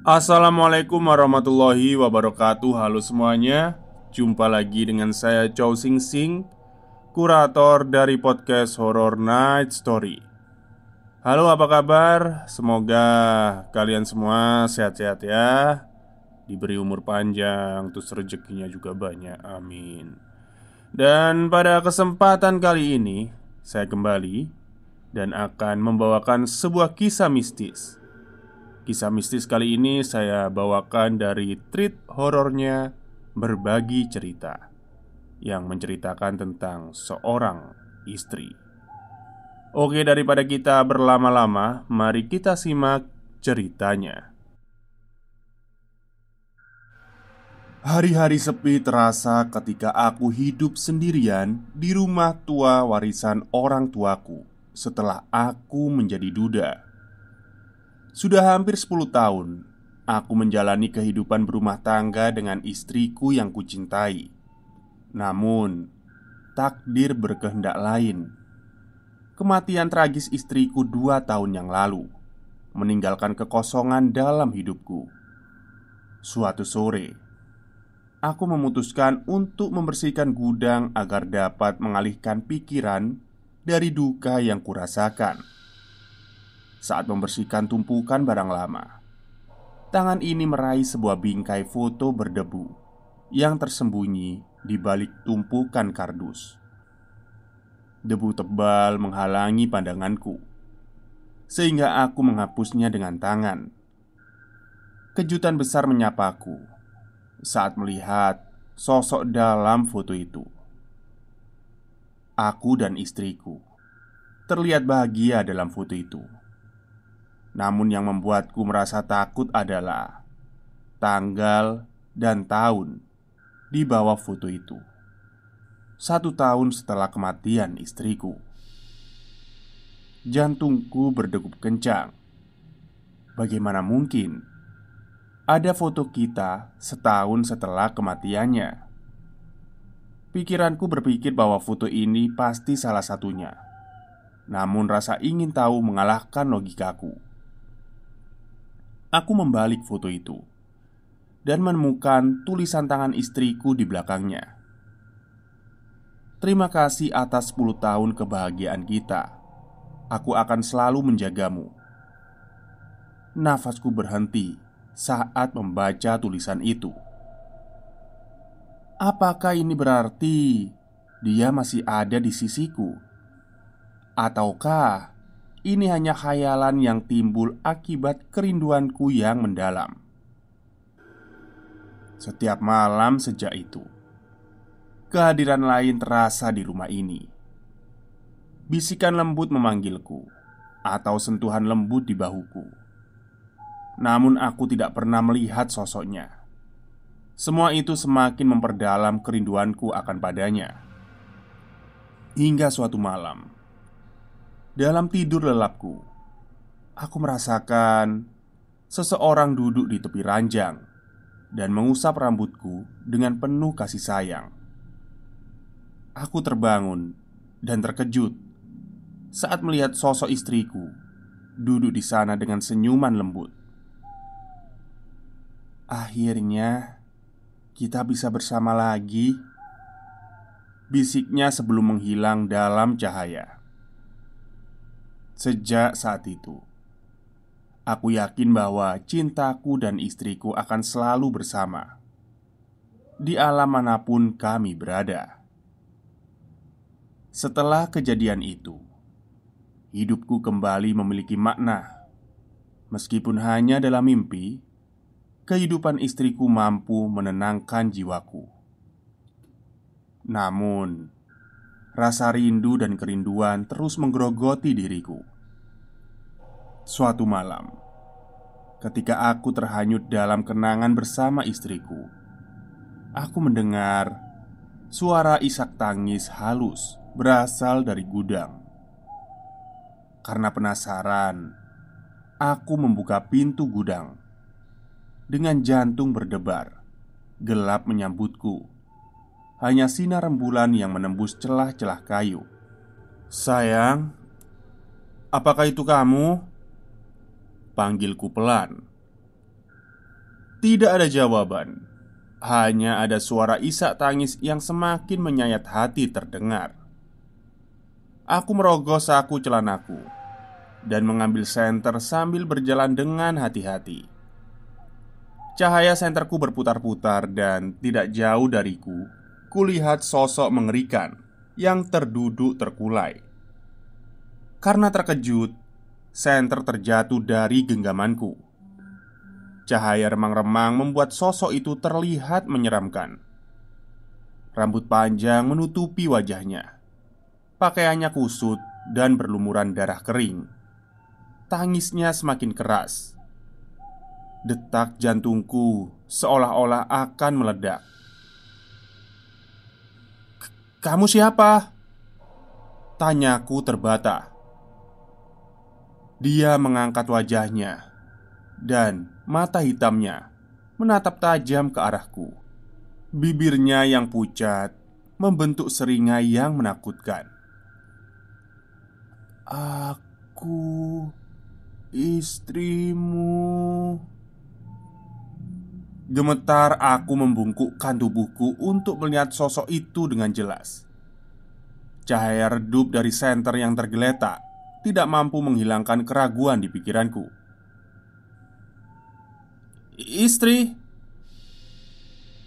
Assalamualaikum warahmatullahi wabarakatuh Halo semuanya Jumpa lagi dengan saya Chow Sing Sing Kurator dari podcast Horror Night Story Halo apa kabar? Semoga kalian semua sehat-sehat ya Diberi umur panjang Terus rezekinya juga banyak Amin Dan pada kesempatan kali ini Saya kembali Dan akan membawakan sebuah kisah mistis Kisah mistis kali ini saya bawakan dari treat horornya Berbagi Cerita Yang menceritakan tentang seorang istri Oke daripada kita berlama-lama Mari kita simak ceritanya Hari-hari sepi terasa ketika aku hidup sendirian di rumah tua warisan orang tuaku setelah aku menjadi duda. Sudah hampir 10 tahun aku menjalani kehidupan berumah tangga dengan istriku yang kucintai. Namun, takdir berkehendak lain. Kematian tragis istriku dua tahun yang lalu meninggalkan kekosongan dalam hidupku. Suatu sore, aku memutuskan untuk membersihkan gudang agar dapat mengalihkan pikiran dari duka yang kurasakan saat membersihkan tumpukan barang lama. Tangan ini meraih sebuah bingkai foto berdebu yang tersembunyi di balik tumpukan kardus. Debu tebal menghalangi pandanganku, sehingga aku menghapusnya dengan tangan. Kejutan besar menyapaku saat melihat sosok dalam foto itu. Aku dan istriku terlihat bahagia dalam foto itu. Namun yang membuatku merasa takut adalah Tanggal dan tahun di bawah foto itu Satu tahun setelah kematian istriku Jantungku berdegup kencang Bagaimana mungkin ada foto kita setahun setelah kematiannya? Pikiranku berpikir bahwa foto ini pasti salah satunya. Namun, rasa ingin tahu mengalahkan logikaku. Aku membalik foto itu dan menemukan tulisan tangan istriku di belakangnya. Terima kasih atas 10 tahun kebahagiaan kita. Aku akan selalu menjagamu. Nafasku berhenti saat membaca tulisan itu. Apakah ini berarti dia masih ada di sisiku? Ataukah ini hanya khayalan yang timbul akibat kerinduanku yang mendalam. Setiap malam sejak itu, kehadiran lain terasa di rumah ini. Bisikan lembut memanggilku, atau sentuhan lembut di bahuku. Namun, aku tidak pernah melihat sosoknya. Semua itu semakin memperdalam kerinduanku akan padanya. Hingga suatu malam, dalam tidur lelapku, aku merasakan seseorang duduk di tepi ranjang dan mengusap rambutku dengan penuh kasih sayang. Aku terbangun dan terkejut saat melihat sosok istriku duduk di sana dengan senyuman lembut. Akhirnya, kita bisa bersama lagi. Bisiknya sebelum menghilang dalam cahaya. Sejak saat itu, aku yakin bahwa cintaku dan istriku akan selalu bersama di alam manapun kami berada. Setelah kejadian itu, hidupku kembali memiliki makna. Meskipun hanya dalam mimpi, kehidupan istriku mampu menenangkan jiwaku. Namun, Rasa rindu dan kerinduan terus menggerogoti diriku. Suatu malam, ketika aku terhanyut dalam kenangan bersama istriku, aku mendengar suara isak tangis halus berasal dari gudang. Karena penasaran, aku membuka pintu gudang dengan jantung berdebar, gelap menyambutku hanya sinar rembulan yang menembus celah-celah kayu. "Sayang, apakah itu kamu?" panggilku pelan. Tidak ada jawaban. Hanya ada suara isak tangis yang semakin menyayat hati terdengar. Aku merogoh saku celanaku dan mengambil senter sambil berjalan dengan hati-hati. Cahaya senterku berputar-putar dan tidak jauh dariku kulihat sosok mengerikan yang terduduk terkulai. Karena terkejut, senter terjatuh dari genggamanku. Cahaya remang-remang membuat sosok itu terlihat menyeramkan. Rambut panjang menutupi wajahnya. Pakaiannya kusut dan berlumuran darah kering. Tangisnya semakin keras. Detak jantungku seolah-olah akan meledak. Kamu siapa? Tanyaku terbata Dia mengangkat wajahnya Dan mata hitamnya Menatap tajam ke arahku Bibirnya yang pucat Membentuk seringai yang menakutkan Aku istrimu Gemetar aku membungkukkan tubuhku untuk melihat sosok itu dengan jelas Cahaya redup dari senter yang tergeletak Tidak mampu menghilangkan keraguan di pikiranku Istri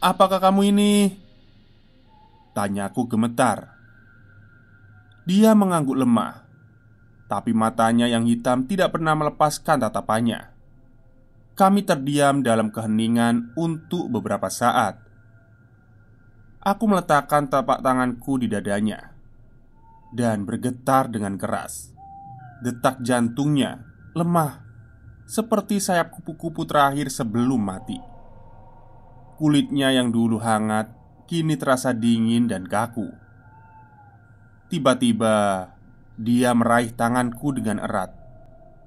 Apakah kamu ini? Tanyaku gemetar Dia mengangguk lemah Tapi matanya yang hitam tidak pernah melepaskan tatapannya kami terdiam dalam keheningan untuk beberapa saat. Aku meletakkan telapak tanganku di dadanya dan bergetar dengan keras. Detak jantungnya lemah, seperti sayap kupu-kupu terakhir sebelum mati. Kulitnya yang dulu hangat kini terasa dingin dan kaku. Tiba-tiba dia meraih tanganku dengan erat.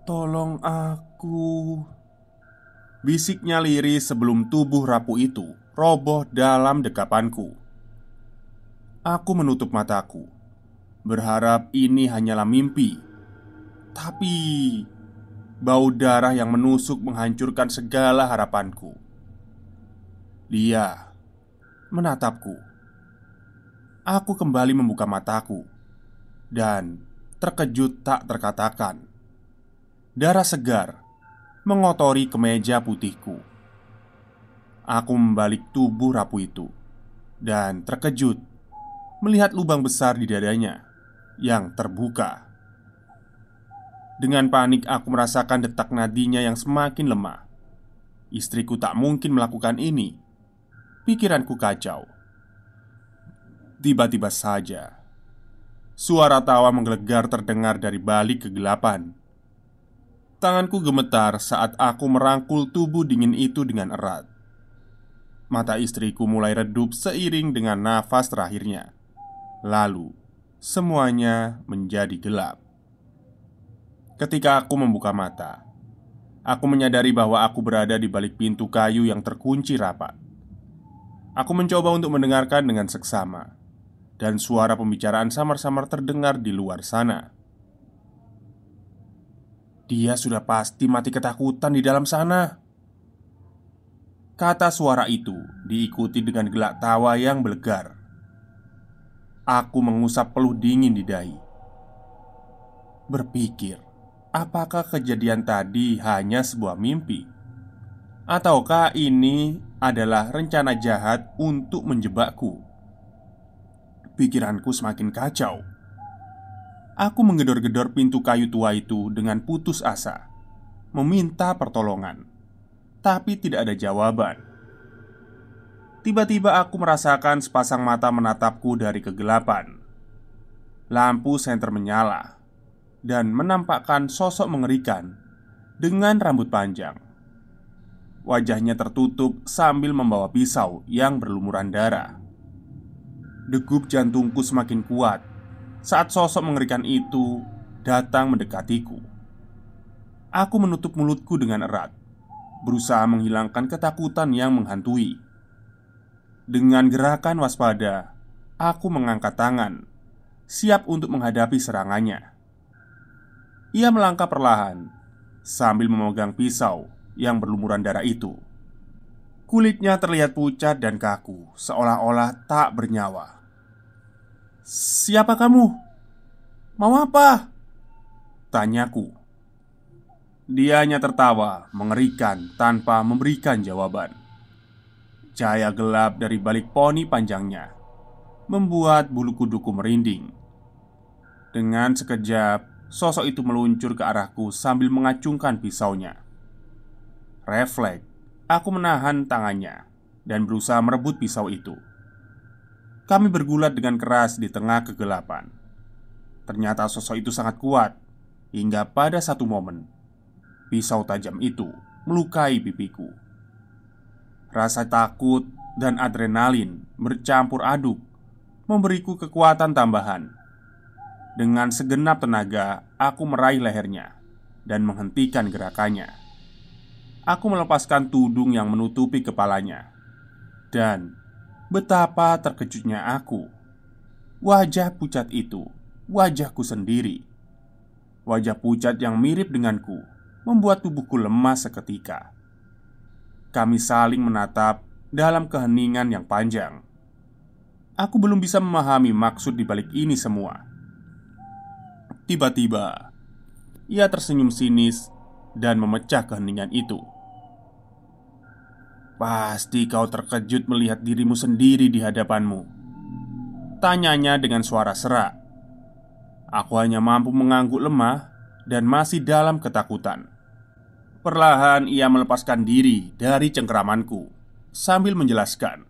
"Tolong aku!" Bisiknya lirih sebelum tubuh rapuh itu roboh dalam dekapanku Aku menutup mataku Berharap ini hanyalah mimpi Tapi Bau darah yang menusuk menghancurkan segala harapanku Dia Menatapku Aku kembali membuka mataku Dan terkejut tak terkatakan Darah segar mengotori kemeja putihku. Aku membalik tubuh rapuh itu dan terkejut melihat lubang besar di dadanya yang terbuka. Dengan panik, aku merasakan detak nadinya yang semakin lemah. Istriku tak mungkin melakukan ini. Pikiranku kacau. Tiba-tiba saja, suara tawa menggelegar terdengar dari balik kegelapan. Tanganku gemetar saat aku merangkul tubuh dingin itu dengan erat. Mata istriku mulai redup seiring dengan nafas terakhirnya. Lalu, semuanya menjadi gelap. Ketika aku membuka mata, aku menyadari bahwa aku berada di balik pintu kayu yang terkunci rapat. Aku mencoba untuk mendengarkan dengan seksama, dan suara pembicaraan samar-samar terdengar di luar sana. Dia sudah pasti mati ketakutan di dalam sana. Kata suara itu diikuti dengan gelak tawa yang belegar. Aku mengusap peluh dingin di dahi. Berpikir, apakah kejadian tadi hanya sebuah mimpi? Ataukah ini adalah rencana jahat untuk menjebakku? Pikiranku semakin kacau. Aku menggedor-gedor pintu kayu tua itu dengan putus asa, meminta pertolongan, tapi tidak ada jawaban. Tiba-tiba aku merasakan sepasang mata menatapku dari kegelapan. Lampu senter menyala dan menampakkan sosok mengerikan dengan rambut panjang. Wajahnya tertutup sambil membawa pisau yang berlumuran darah. Degup jantungku semakin kuat saat sosok mengerikan itu datang mendekatiku. Aku menutup mulutku dengan erat, berusaha menghilangkan ketakutan yang menghantui. Dengan gerakan waspada, aku mengangkat tangan, siap untuk menghadapi serangannya. Ia melangkah perlahan sambil memegang pisau yang berlumuran darah itu. Kulitnya terlihat pucat dan kaku, seolah-olah tak bernyawa. Siapa kamu? Mau apa? Tanyaku Dia hanya tertawa mengerikan tanpa memberikan jawaban Cahaya gelap dari balik poni panjangnya Membuat bulu kuduku merinding Dengan sekejap Sosok itu meluncur ke arahku sambil mengacungkan pisaunya Refleks Aku menahan tangannya Dan berusaha merebut pisau itu kami bergulat dengan keras di tengah kegelapan. Ternyata sosok itu sangat kuat, hingga pada satu momen pisau tajam itu melukai pipiku. Rasa takut dan adrenalin bercampur aduk, memberiku kekuatan tambahan. Dengan segenap tenaga, aku meraih lehernya dan menghentikan gerakannya. Aku melepaskan tudung yang menutupi kepalanya, dan Betapa terkejutnya aku. Wajah pucat itu, wajahku sendiri. Wajah pucat yang mirip denganku membuat tubuhku lemas seketika. Kami saling menatap dalam keheningan yang panjang. Aku belum bisa memahami maksud di balik ini semua. Tiba-tiba, ia tersenyum sinis dan memecah keheningan itu. Pasti kau terkejut melihat dirimu sendiri di hadapanmu Tanyanya dengan suara serak Aku hanya mampu mengangguk lemah dan masih dalam ketakutan Perlahan ia melepaskan diri dari cengkeramanku Sambil menjelaskan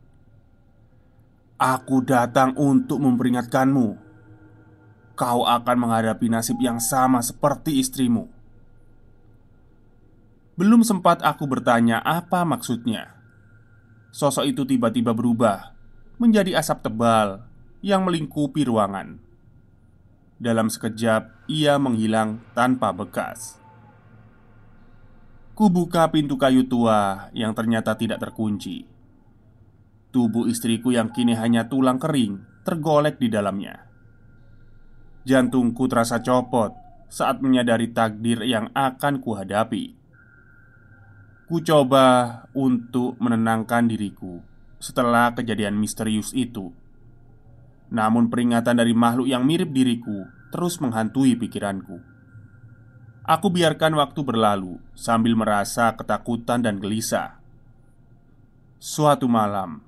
Aku datang untuk memperingatkanmu Kau akan menghadapi nasib yang sama seperti istrimu Belum sempat aku bertanya apa maksudnya sosok itu tiba-tiba berubah menjadi asap tebal yang melingkupi ruangan. Dalam sekejap, ia menghilang tanpa bekas. Kubuka pintu kayu tua yang ternyata tidak terkunci. Tubuh istriku yang kini hanya tulang kering tergolek di dalamnya. Jantungku terasa copot saat menyadari takdir yang akan kuhadapi coba untuk menenangkan diriku setelah kejadian misterius itu. Namun peringatan dari makhluk yang mirip diriku terus menghantui pikiranku. Aku biarkan waktu berlalu sambil merasa ketakutan dan gelisah. Suatu malam,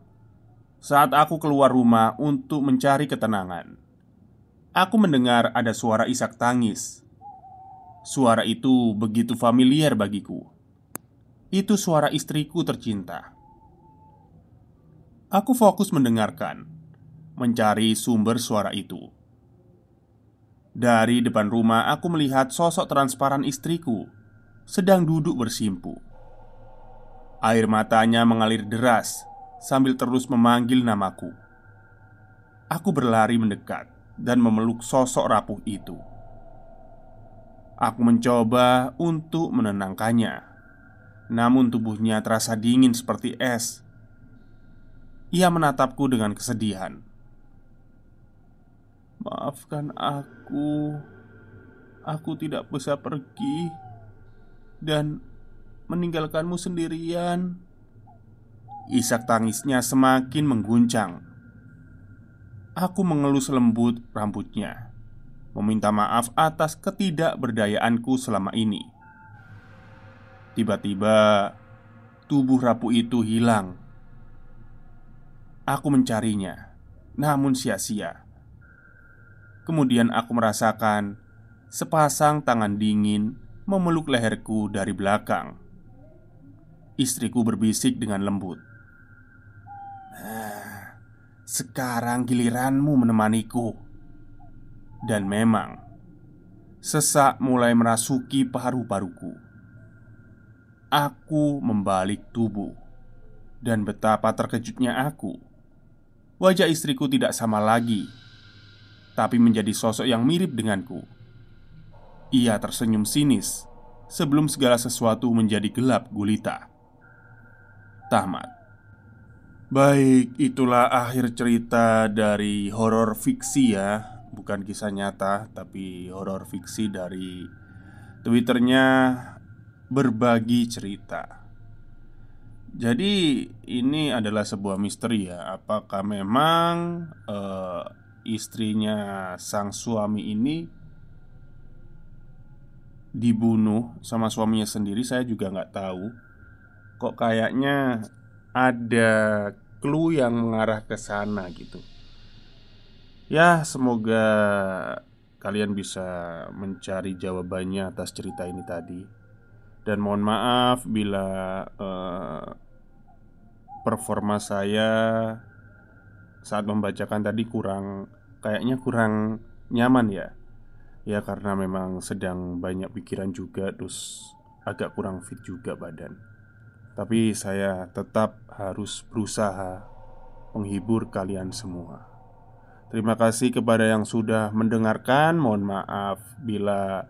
saat aku keluar rumah untuk mencari ketenangan, aku mendengar ada suara isak tangis. Suara itu begitu familiar bagiku. Itu suara istriku tercinta. Aku fokus mendengarkan, mencari sumber suara itu. Dari depan rumah, aku melihat sosok transparan istriku sedang duduk bersimpu. Air matanya mengalir deras sambil terus memanggil namaku. Aku berlari mendekat dan memeluk sosok rapuh itu. Aku mencoba untuk menenangkannya. Namun tubuhnya terasa dingin seperti es Ia menatapku dengan kesedihan Maafkan aku Aku tidak bisa pergi Dan meninggalkanmu sendirian Isak tangisnya semakin mengguncang Aku mengelus lembut rambutnya Meminta maaf atas ketidakberdayaanku selama ini Tiba-tiba tubuh rapuh itu hilang. Aku mencarinya, namun sia-sia. Kemudian aku merasakan sepasang tangan dingin memeluk leherku dari belakang. Istriku berbisik dengan lembut. Ah, sekarang giliranmu menemaniku. Dan memang, sesak mulai merasuki paru-paruku aku membalik tubuh Dan betapa terkejutnya aku Wajah istriku tidak sama lagi Tapi menjadi sosok yang mirip denganku Ia tersenyum sinis Sebelum segala sesuatu menjadi gelap gulita Tamat Baik, itulah akhir cerita dari horor fiksi ya Bukan kisah nyata, tapi horor fiksi dari Twitternya berbagi cerita. Jadi ini adalah sebuah misteri ya. Apakah memang e, istrinya sang suami ini dibunuh sama suaminya sendiri? Saya juga nggak tahu. Kok kayaknya ada clue yang mengarah ke sana gitu. Ya semoga kalian bisa mencari jawabannya atas cerita ini tadi. Dan mohon maaf bila uh, performa saya saat membacakan tadi kurang kayaknya kurang nyaman ya. Ya karena memang sedang banyak pikiran juga terus agak kurang fit juga badan. Tapi saya tetap harus berusaha menghibur kalian semua. Terima kasih kepada yang sudah mendengarkan. Mohon maaf bila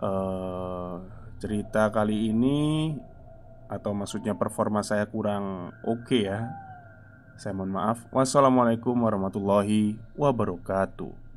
uh, Cerita kali ini atau maksudnya performa saya kurang oke okay ya. Saya mohon maaf. Wassalamualaikum warahmatullahi wabarakatuh.